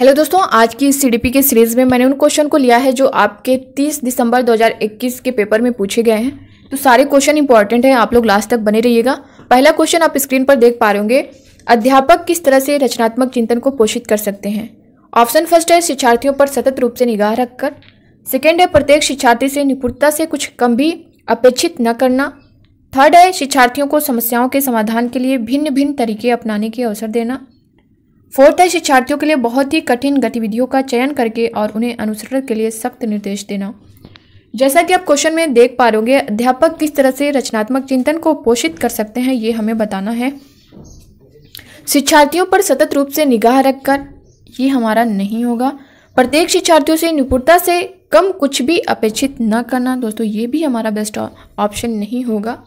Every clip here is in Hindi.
हेलो दोस्तों आज की सीडीपी के सीरीज में मैंने उन क्वेश्चन को लिया है जो आपके 30 दिसंबर 2021 के पेपर में पूछे गए हैं तो सारे क्वेश्चन इंपॉर्टेंट हैं आप लोग लास्ट तक बने रहिएगा पहला क्वेश्चन आप स्क्रीन पर देख पा रहे होंगे अध्यापक किस तरह से रचनात्मक चिंतन को पोषित कर सकते हैं ऑप्शन फर्स्ट है शिक्षार्थियों पर सतत रूप से निगाह रखकर सेकेंड है प्रत्येक शिक्षार्थी से निपुणता से कुछ कम भी अपेक्षित न करना थर्ड है शिक्षार्थियों को समस्याओं के समाधान के लिए भिन्न भिन्न तरीके अपनाने के अवसर देना फोर्थ है शिक्षार्थियों के लिए बहुत ही कठिन गतिविधियों का चयन करके और उन्हें अनुसरण के लिए सख्त निर्देश देना जैसा कि आप क्वेश्चन में देख पा रहे अध्यापक किस तरह से रचनात्मक चिंतन को पोषित कर सकते हैं ये हमें बताना है शिक्षार्थियों पर सतत रूप से निगाह रखकर ये हमारा नहीं होगा प्रत्येक शिक्षार्थियों से निपुणता से कम कुछ भी अपेक्षित न करना दोस्तों ये भी हमारा बेस्ट ऑप्शन नहीं होगा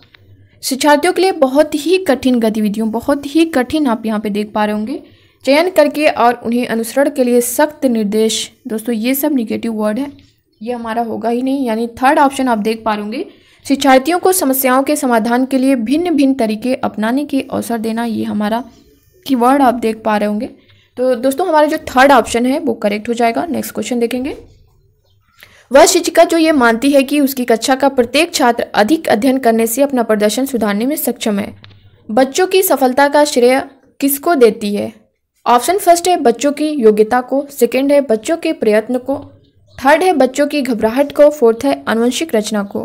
शिक्षार्थियों के लिए बहुत ही कठिन गतिविधियों बहुत ही कठिन आप यहाँ पे देख पा रहे होंगे चयन करके और उन्हें अनुसरण के लिए सख्त निर्देश दोस्तों ये सब निगेटिव वर्ड है ये हमारा होगा ही नहीं यानी थर्ड ऑप्शन आप देख पा होंगे शिक्षार्थियों को समस्याओं के समाधान के लिए भिन्न भिन्न तरीके अपनाने के अवसर देना ये हमारा वर्ड आप देख पा रहे होंगे तो दोस्तों हमारा जो थर्ड ऑप्शन है वो करेक्ट हो जाएगा नेक्स्ट क्वेश्चन देखेंगे वह शिक्षिका जो ये मानती है कि उसकी कक्षा का प्रत्येक छात्र अधिक अध्ययन करने से अपना प्रदर्शन सुधारने में सक्षम है बच्चों की सफलता का श्रेय किसको देती है ऑप्शन फर्स्ट है बच्चों की योग्यता को सेकेंड है बच्चों के प्रयत्न को थर्ड है बच्चों की घबराहट को फोर्थ है अनुवंशिक रचना को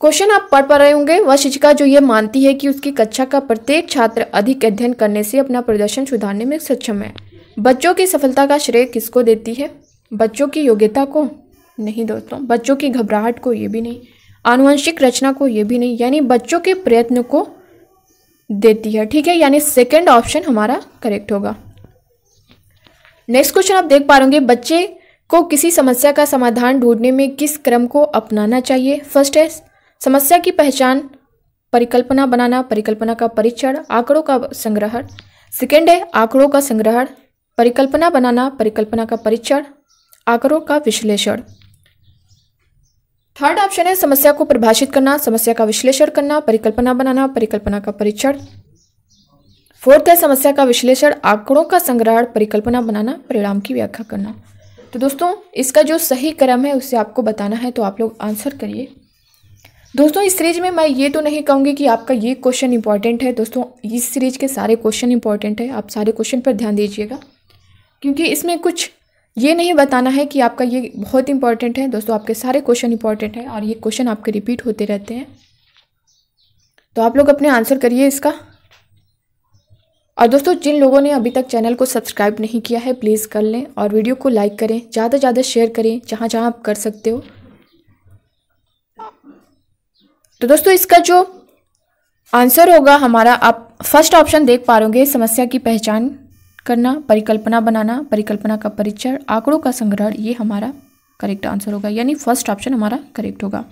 क्वेश्चन आप पढ़ पा रहे होंगे वह शिक्षिका जो ये मानती है कि उसकी कक्षा का प्रत्येक छात्र अधिक अध्ययन करने से अपना प्रदर्शन सुधारने में सक्षम है बच्चों की सफलता का श्रेय किसको देती है बच्चों की योग्यता को नहीं दोस्तों बच्चों की घबराहट को ये भी नहीं आनुवंशिक रचना को ये भी नहीं यानी बच्चों के प्रयत्न को देती है ठीक है यानी सेकेंड ऑप्शन हमारा करेक्ट होगा नेक्स्ट क्वेश्चन आप देख पा रहे बच्चे को किसी समस्या का समाधान ढूंढने में किस क्रम को अपनाना चाहिए फर्स्ट है समस्या की पहचान परिकल्पना बनाना परिकल्पना का परीक्षण आंकड़ों का संग्रहण सेकेंड है आंकड़ों का संग्रहण परिकल्पना बनाना परिकल्पना का परीक्षण आंकड़ों का विश्लेषण थर्ड ऑप्शन है समस्या को परिभाषित करना समस्या का विश्लेषण करना परिकल्पना बनाना परिकल्पना का परीक्षण फोर्थ है समस्या का विश्लेषण आंकड़ों का संग्रहण परिकल्पना बनाना परिणाम की व्याख्या करना तो दोस्तों इसका जो सही क्रम है उसे आपको बताना है तो आप लोग आंसर करिए दोस्तों इस सीरीज में मैं ये तो नहीं कहूँगी कि आपका ये क्वेश्चन इंपॉर्टेंट है दोस्तों इस सीरीज के सारे क्वेश्चन इंपॉर्टेंट है आप सारे क्वेश्चन पर ध्यान दीजिएगा क्योंकि इसमें कुछ ये नहीं बताना है कि आपका ये बहुत इंपॉर्टेंट है दोस्तों आपके सारे क्वेश्चन इंपॉर्टेंट हैं और ये क्वेश्चन आपके रिपीट होते रहते हैं तो आप लोग अपने आंसर करिए इसका और दोस्तों जिन लोगों ने अभी तक चैनल को सब्सक्राइब नहीं किया है प्लीज़ कर लें और वीडियो को लाइक करें ज़्यादा से ज़्यादा शेयर करें जहाँ जहाँ आप कर सकते हो तो दोस्तों इसका जो आंसर होगा हमारा आप फर्स्ट ऑप्शन देख पा रहे समस्या की पहचान करना परिकल्पना बनाना परिकल्पना का परिचय आंकड़ों का संग्रह ये हमारा करेक्ट आंसर होगा यानी फर्स्ट ऑप्शन हमारा करेक्ट होगा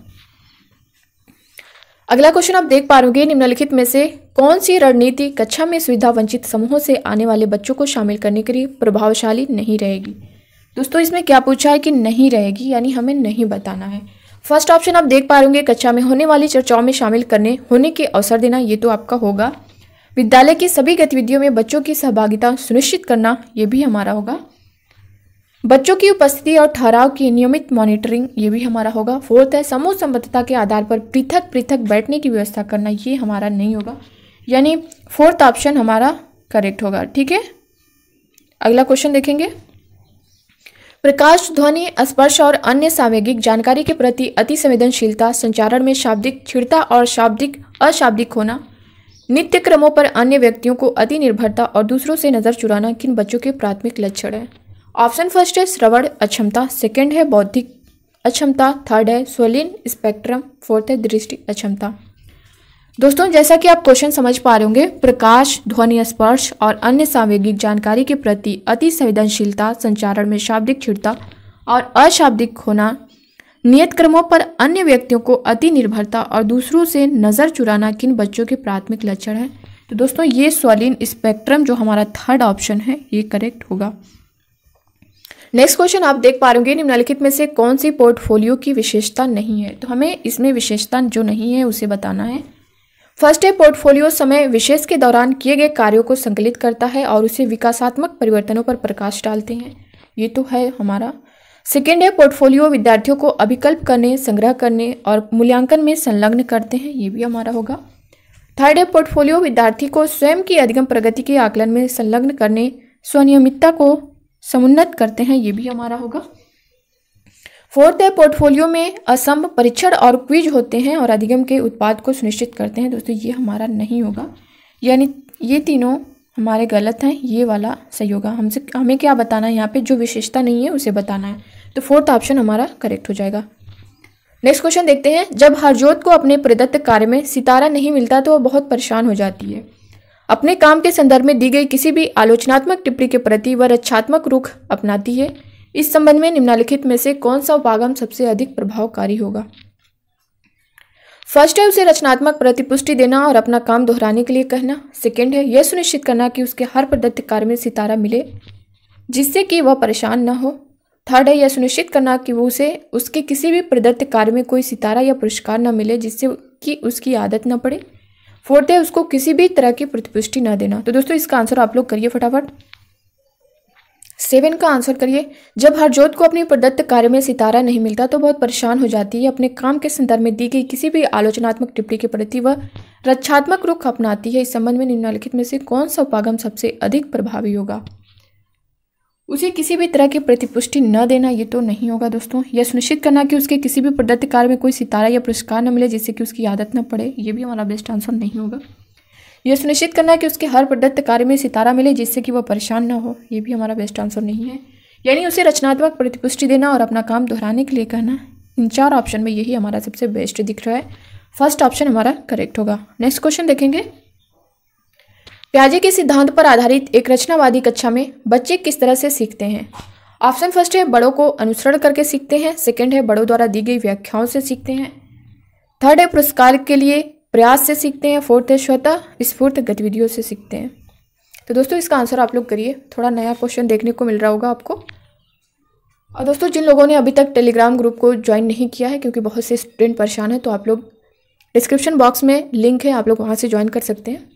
अगला क्वेश्चन आप देख पा पाओगे निम्नलिखित में से कौन सी रणनीति कक्षा में सुविधा वंचित समूहों से आने वाले बच्चों को शामिल करने के लिए प्रभावशाली नहीं रहेगी दोस्तों इसमें क्या पूछा है कि नहीं रहेगी यानी हमें नहीं बताना है फर्स्ट ऑप्शन आप देख पा रहे कक्षा में होने वाली चर्चाओं में शामिल करने होने के अवसर देना ये तो आपका होगा विद्यालय की सभी गतिविधियों में बच्चों की सहभागिता सुनिश्चित करना ये भी हमारा होगा बच्चों की उपस्थिति और ठहराव की नियमित मॉनिटरिंग ये भी हमारा होगा फोर्थ है समूह संबद्धता के आधार पर पृथक पृथक बैठने की व्यवस्था करना ये हमारा नहीं होगा यानी फोर्थ ऑप्शन हमारा करेक्ट होगा ठीक है अगला क्वेश्चन देखेंगे प्रकाश ध्वनि स्पर्श और अन्य सामयिक जानकारी के प्रति अति संवेदनशीलता संचारण में शाब्दिक छिड़ता और शाब्दिक अशाब्दिक होना नित्य क्रमों पर अन्य व्यक्तियों को अति निर्भरता और दूसरों से नज़र चुराना किन बच्चों के प्राथमिक लक्षण है ऑप्शन फर्स्ट है श्रवण अक्षमता सेकेंड है बौद्धिक अक्षमता थर्ड है स्वलिन स्पेक्ट्रम फोर्थ है दृष्टि अक्षमता दोस्तों जैसा कि आप क्वेश्चन समझ पा रहे होंगे प्रकाश ध्वनि स्पर्श और अन्य सांवेगिक जानकारी के प्रति अति संवेदनशीलता संचारण में शाब्दिक छिड़ता और अशाब्दिक होना नियत कर्मों पर अन्य व्यक्तियों को अति निर्भरता और दूसरों से नज़र चुराना किन बच्चों के प्राथमिक लक्षण है तो दोस्तों ये स्वालीन स्पेक्ट्रम जो हमारा थर्ड ऑप्शन है ये करेक्ट होगा नेक्स्ट क्वेश्चन आप देख पा रहे होंगे निम्नलिखित में से कौन सी पोर्टफोलियो की विशेषता नहीं है तो हमें इसमें विशेषता जो नहीं है उसे बताना है फर्स्ट है पोर्टफोलियो समय विशेष के दौरान किए गए कार्यों को संकलित करता है और उसे विकासात्मक परिवर्तनों पर प्रकाश डालते हैं ये तो है हमारा सेकेंड है पोर्टफोलियो विद्यार्थियों को अभिकल्प करने संग्रह करने और मूल्यांकन में संलग्न करते हैं ये भी हमारा होगा थर्ड है पोर्टफोलियो विद्यार्थी को स्वयं की अधिगम प्रगति के आकलन में संलग्न करने स्वनियमितता को समुन्नत करते हैं ये भी हमारा होगा फोर्थ है पोर्टफोलियो में असम परीक्षण और क्विज होते हैं और अधिगम के उत्पाद को सुनिश्चित करते हैं दोस्तों ये हमारा नहीं होगा यानी ये तीनों हमारे गलत हैं ये वाला सही होगा हमसे हमें क्या बताना है यहाँ पे जो विशेषता नहीं है उसे बताना है तो फोर्थ ऑप्शन हमारा करेक्ट हो जाएगा नेक्स्ट क्वेश्चन देखते हैं जब हरजोत को अपने प्रदत्त कार्य में सितारा नहीं मिलता तो वह बहुत परेशान हो जाती है अपने काम के संदर्भ में दी गई किसी भी आलोचनात्मक टिप्पणी के प्रति वह रक्षात्मक रुख अपनाती है इस संबंध में निम्नलिखित में से कौन सा उपागम सबसे अधिक प्रभावकारी होगा फर्स्ट है उसे रचनात्मक प्रतिपुष्टि देना और अपना काम दोहराने के लिए कहना सेकेंड है यह सुनिश्चित करना कि उसके हर प्रदत्त कार्य में सितारा मिले जिससे कि वह परेशान न हो थर्ड है यह सुनिश्चित करना कि वो उसे उसके किसी भी प्रदत्त कार्य में कोई सितारा या पुरस्कार न मिले जिससे कि उसकी आदत न पड़े फोर्थ है उसको किसी भी तरह की प्रतिपुष्टि न देना तो दोस्तों इसका आंसर आप लोग करिए फटाफट सेवन का आंसर करिए जब हरजोत को अपने प्रदत्त कार्य में सितारा नहीं मिलता तो बहुत परेशान हो जाती है अपने काम के संदर्भ में दी गई किसी भी आलोचनात्मक टिप्पणी के प्रति वह रक्षात्मक रुख अपनाती है इस संबंध में निम्नलिखित में से कौन सा उपागम सबसे अधिक प्रभावी होगा उसे किसी भी तरह की प्रतिपुष्टि न देना ये तो नहीं होगा दोस्तों यह सुनिश्चित करना कि उसके किसी भी प्रदत्त कार्य में कोई सितारा या पुरस्कार न मिले जिससे कि उसकी आदत न पड़े ये भी हमारा बेस्ट आंसर नहीं होगा यह सुनिश्चित करना है कि उसके हर प्रदत्त कार्य में सितारा मिले जिससे कि वह परेशान ना हो ये भी हमारा बेस्ट आंसर नहीं है यानी उसे रचनात्मक प्रतिपुष्टि देना और अपना काम दोहराने के लिए कहना इन चार ऑप्शन में यही हमारा सबसे बेस्ट दिख रहा है फर्स्ट ऑप्शन हमारा करेक्ट होगा नेक्स्ट क्वेश्चन देखेंगे प्याजे के सिद्धांत पर आधारित एक रचनावादी कक्षा में बच्चे किस तरह से सीखते हैं ऑप्शन फर्स्ट है बड़ों को अनुसरण करके सीखते हैं सेकंड है बड़ों द्वारा दी गई व्याख्याओं से सीखते हैं थर्ड है पुरस्कार के लिए प्रयास से सीखते हैं फोर्थ है स्वतः स्फूर्त गतिविधियों से सीखते हैं तो दोस्तों इसका आंसर आप लोग करिए थोड़ा नया क्वेश्चन देखने को मिल रहा होगा आपको और दोस्तों जिन लोगों ने अभी तक टेलीग्राम ग्रुप को ज्वाइन नहीं किया है क्योंकि बहुत से स्टूडेंट परेशान हैं तो आप लोग डिस्क्रिप्शन बॉक्स में लिंक है आप लोग वहाँ से ज्वाइन कर सकते हैं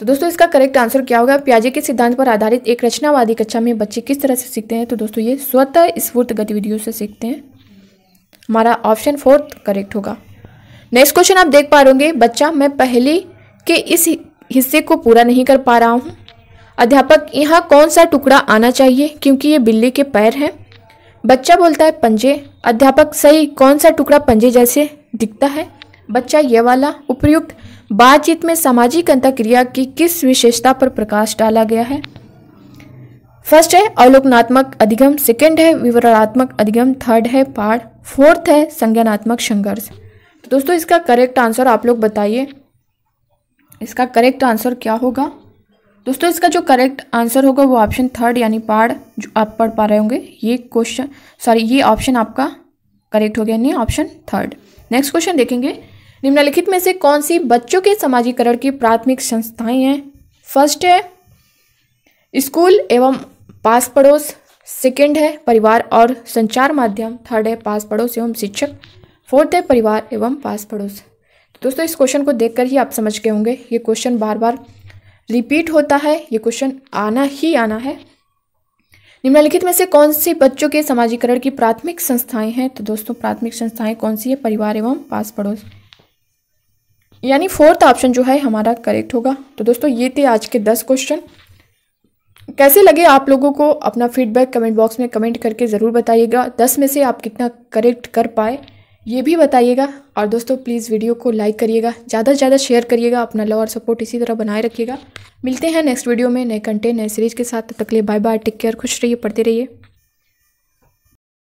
तो दोस्तों इसका करेक्ट आंसर क्या होगा प्याजे के सिद्धांत पर आधारित एक रचनावादी कक्षा में बच्चे किस तरह से सीखते हैं तो दोस्तों ये स्वतः स्फूर्त गतिविधियों से सीखते हैं हमारा ऑप्शन फोर्थ करेक्ट होगा नेक्स्ट क्वेश्चन आप देख पा रहे बच्चा मैं पहले के इस हिस्से को पूरा नहीं कर पा रहा हूँ अध्यापक यहाँ कौन सा टुकड़ा आना चाहिए क्योंकि ये बिल्ली के पैर हैं बच्चा बोलता है पंजे अध्यापक सही कौन सा टुकड़ा पंजे जैसे दिखता है बच्चा यह वाला उपयुक्त बातचीत में सामाजिक अंतक्रिया की किस विशेषता पर प्रकाश डाला गया है फर्स्ट है अवलोकनात्मक अधिगम सेकंड है विवरणात्मक अधिगम थर्ड है पाठ फोर्थ है संज्ञानात्मक संघर्ष तो दोस्तों इसका करेक्ट आंसर आप लोग बताइए इसका करेक्ट आंसर क्या होगा दोस्तों इसका जो करेक्ट आंसर होगा वो ऑप्शन थर्ड यानी पाड़ जो आप पढ़ पा रहे होंगे ये क्वेश्चन सॉरी ये ऑप्शन आपका करेक्ट हो गया यानी ऑप्शन थर्ड नेक्स्ट क्वेश्चन देखेंगे निम्नलिखित में से कौन सी बच्चों के समाजीकरण की प्राथमिक संस्थाएं हैं फर्स्ट है स्कूल एवं पास पड़ोस सेकेंड है परिवार और संचार माध्यम थर्ड है पास पड़ोस एवं शिक्षक फोर्थ है परिवार एवं पास पड़ोस तो दोस्तों इस क्वेश्चन को देख ही आप समझ गए होंगे ये क्वेश्चन बार बार रिपीट होता है ये क्वेश्चन आना ही आना है निम्नलिखित में से कौन सी बच्चों के समाजीकरण की प्राथमिक संस्थाएं हैं तो दोस्तों प्राथमिक संस्थाएं कौन सी है परिवार एवं पास पड़ोस यानी फोर्थ ऑप्शन जो है हमारा करेक्ट होगा तो दोस्तों ये थे आज के दस क्वेश्चन कैसे लगे आप लोगों को अपना फीडबैक कमेंट बॉक्स में कमेंट करके ज़रूर बताइएगा दस में से आप कितना करेक्ट कर पाए ये भी बताइएगा और दोस्तों प्लीज़ वीडियो को लाइक करिएगा ज़्यादा से ज़्यादा शेयर करिएगा अपना लव और सपोर्ट इसी तरह बनाए रखिएगा मिलते हैं नेक्स्ट वीडियो में नए कंटेंट नए सीरीज के साथ तब तक लिए बाय बाय टेक केयर खुश रहिए पढ़ते रहिए